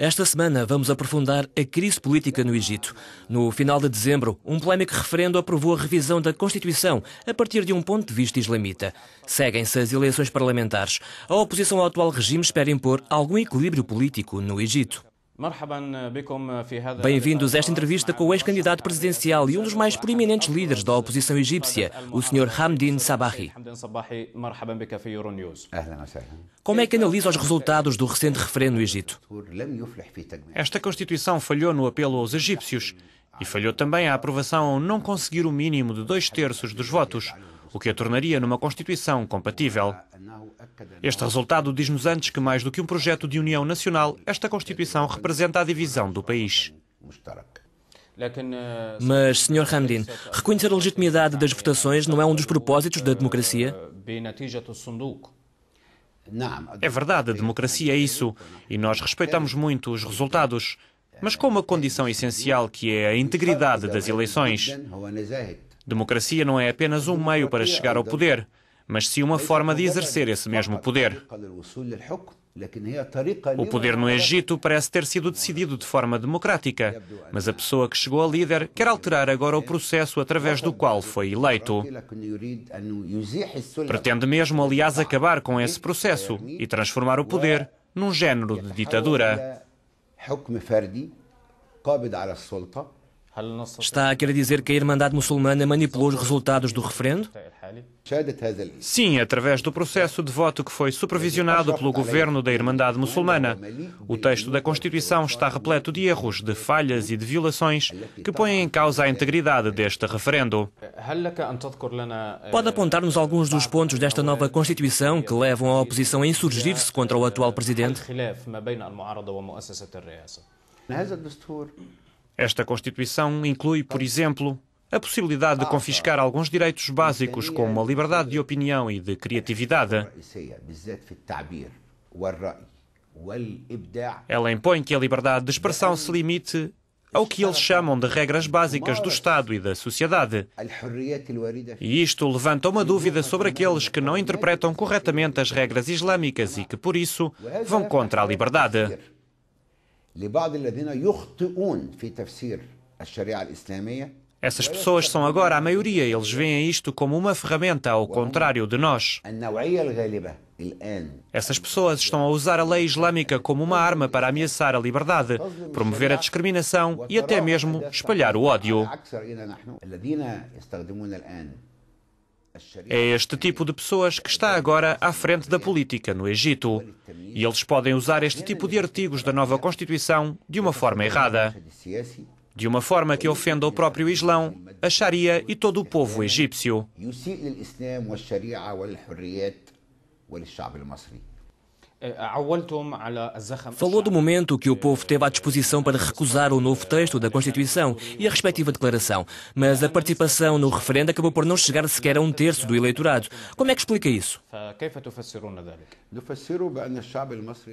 Esta semana vamos aprofundar a crise política no Egito. No final de dezembro, um polémico referendo aprovou a revisão da Constituição a partir de um ponto de vista islamita. Seguem-se as eleições parlamentares. A oposição ao atual regime espera impor algum equilíbrio político no Egito. Bem-vindos a esta entrevista com o ex-candidato presidencial e um dos mais proeminentes líderes da oposição egípcia, o Sr. Hamdin Sabahi. Como é que analisa os resultados do recente referendo no Egito? Esta Constituição falhou no apelo aos egípcios e falhou também a aprovação ao não conseguir o mínimo de dois terços dos votos o que a tornaria numa Constituição compatível. Este resultado diz-nos antes que, mais do que um projeto de união nacional, esta Constituição representa a divisão do país. Mas, Sr. Hamdin, reconhecer a legitimidade das votações não é um dos propósitos da democracia? É verdade, a democracia é isso, e nós respeitamos muito os resultados, mas com uma condição essencial que é a integridade das eleições. Democracia não é apenas um meio para chegar ao poder, mas sim uma forma de exercer esse mesmo poder. O poder no Egito parece ter sido decidido de forma democrática, mas a pessoa que chegou a líder quer alterar agora o processo através do qual foi eleito. Pretende mesmo, aliás, acabar com esse processo e transformar o poder num género de ditadura. Está a querer dizer que a Irmandade Muçulmana manipulou os resultados do referendo? Sim, através do processo de voto que foi supervisionado pelo governo da Irmandade Muçulmana. O texto da Constituição está repleto de erros, de falhas e de violações que põem em causa a integridade deste referendo. Pode apontar-nos alguns dos pontos desta nova Constituição que levam a oposição a insurgir-se contra o atual presidente? Esta Constituição inclui, por exemplo, a possibilidade de confiscar alguns direitos básicos, como a liberdade de opinião e de criatividade. Ela impõe que a liberdade de expressão se limite ao que eles chamam de regras básicas do Estado e da sociedade. E isto levanta uma dúvida sobre aqueles que não interpretam corretamente as regras islâmicas e que, por isso, vão contra a liberdade. لبعض الذين يخطئون في تفسير الشريعة الإسلامية Essas pessoas são agora a maioria, eles veem isto como uma ferramenta, ao contrário de nós. Essas pessoas estão a usar a lei islâmica como uma arma para ameaçar a liberdade, promover a discriminação e até mesmo espalhar o ódio. É este tipo de pessoas que está agora à frente da política no Egito. E eles podem usar este tipo de artigos da nova Constituição de uma forma errada. De uma forma que ofenda o próprio Islão, a Sharia e todo o povo egípcio. É, Falou do momento que o povo teve à disposição para recusar o novo texto da Constituição e a respectiva declaração, mas a participação no referendo acabou por não chegar sequer a um terço do eleitorado. Como é que explica isso?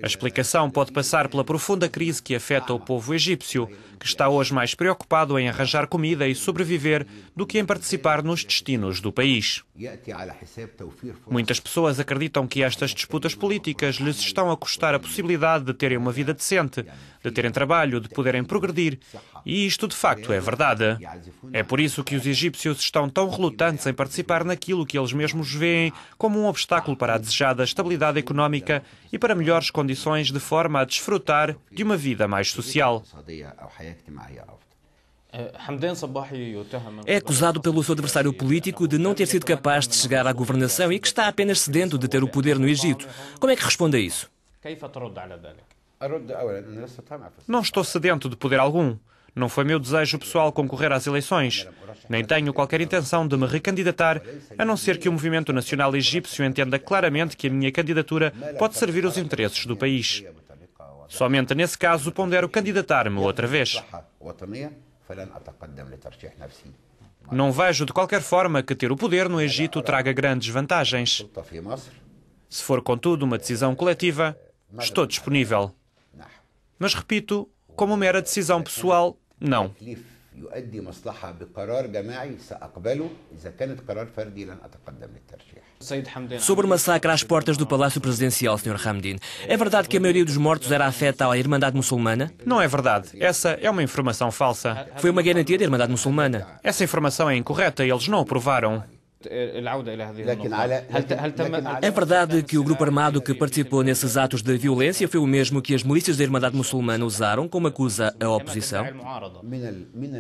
A explicação pode passar pela profunda crise que afeta o povo egípcio, que está hoje mais preocupado em arranjar comida e sobreviver do que em participar nos destinos do país. Muitas pessoas acreditam que estas disputas políticas lhe lhes estão a custar a possibilidade de terem uma vida decente, de terem trabalho, de poderem progredir. E isto de facto é verdade. É por isso que os egípcios estão tão relutantes em participar naquilo que eles mesmos veem como um obstáculo para a desejada estabilidade económica e para melhores condições de forma a desfrutar de uma vida mais social. É acusado pelo seu adversário político de não ter sido capaz de chegar à governação e que está apenas sedento de ter o poder no Egito. Como é que responde a isso? Ah, não estou sedento de poder algum. Não foi meu desejo pessoal concorrer às eleições. Nem tenho qualquer intenção de me recandidatar, a não ser que o movimento nacional egípcio entenda claramente que a minha candidatura pode servir os interesses do país. Somente nesse caso pondero candidatar-me outra vez. Não vejo de qualquer forma que ter o poder no Egito traga grandes vantagens. Se for, contudo, uma decisão coletiva, estou disponível. Mas repito, como mera decisão pessoal, não. يؤدي مصلحة بقرار جماعي سأقبله إذا كانت قرار فردي لن أتقدم Sobre o massacre às portas do Palácio Presidencial, Sr. Hamdin, é verdade que a maioria dos mortos era afeta à Irmandade Muçulmana? Não é verdade. Essa é uma informação falsa. Foi uma garantia da Irmandade Muçulmana. Essa informação é incorreta e eles não o provaram. É verdade que o grupo armado que participou nesses atos de violência foi o mesmo que as milícias da Irmandade Muçulmana usaram, como acusa a oposição? É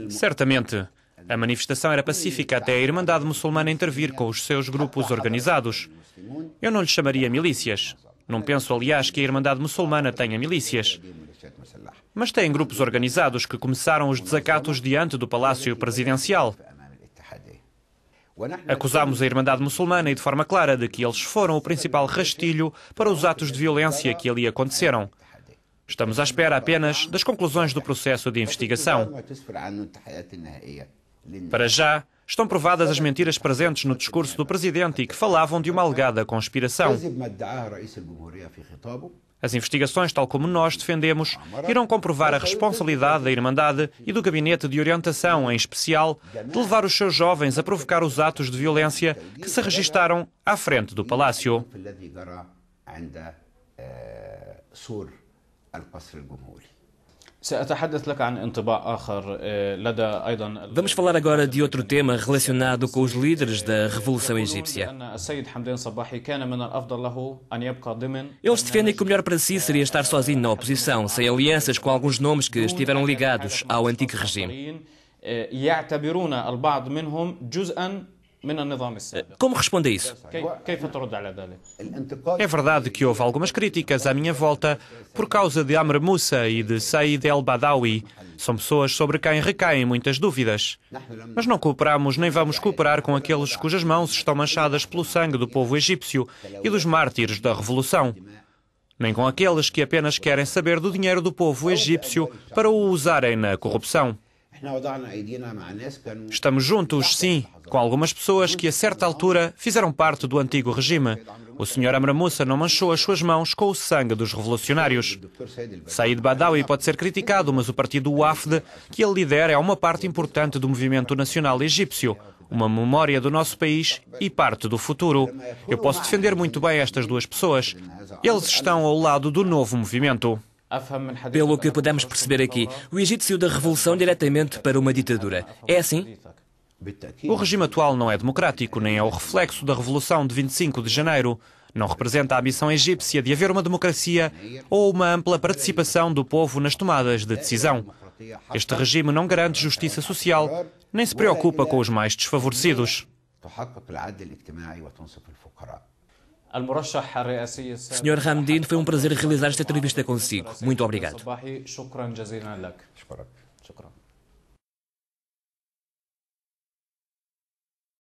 Certamente. A manifestação era pacífica até a Irmandade Muçulmana intervir com os seus grupos organizados. Eu não lhes chamaria milícias. Não penso, aliás, que a Irmandade Muçulmana tenha milícias. Mas têm grupos organizados que começaram os desacatos diante do Palácio Presidencial. Acusámos a Irmandade Muçulmana e de forma clara de que eles foram o principal rastilho para os atos de violência que ali aconteceram. Estamos à espera apenas das conclusões do processo de investigação. Para já, estão provadas as mentiras presentes no discurso do presidente e que falavam de uma alegada conspiração. As investigações, tal como nós defendemos, irão comprovar a responsabilidade da Irmandade e do Gabinete de Orientação, em especial, de levar os seus jovens a provocar os atos de violência que se registaram à frente do palácio. Vamos falar agora de outro tema relacionado com os líderes da Revolução Egípcia. Eles defendem que o melhor para si seria estar sozinho na oposição, sem alianças com alguns nomes que estiveram ligados ao antigo regime. Eh, como responde a isso? É verdade que houve algumas críticas à minha volta por causa de Amr Moussa e de Said el-Badawi. São pessoas sobre quem recaem muitas dúvidas. Mas não cooperamos nem vamos cooperar com aqueles cujas mãos estão manchadas pelo sangue do povo egípcio e dos mártires da Revolução. Nem com aqueles que apenas querem saber do dinheiro do povo egípcio para o usarem na corrupção. Estamos juntos, sim, com algumas pessoas que a certa altura fizeram parte do antigo regime. O Sr. Amramussa não manchou as suas mãos com o sangue dos revolucionários. Said Badawi pode ser criticado, mas o partido Wafd, que ele lidera, é uma parte importante do movimento nacional egípcio, uma memória do nosso país e parte do futuro. Eu posso defender muito bem estas duas pessoas. Eles estão ao lado do novo movimento. Pelo que podemos perceber aqui, o Egito saiu da revolução diretamente para uma ditadura. É assim? O regime atual não é democrático, nem é o reflexo da revolução de 25 de janeiro. Não representa a ambição egípcia de haver uma democracia ou uma ampla participação do povo nas tomadas de decisão. Este regime não garante justiça social, nem se preocupa com os mais desfavorecidos. Senhor Hamdin, foi um prazer realizar esta entrevista consigo. Muito obrigado.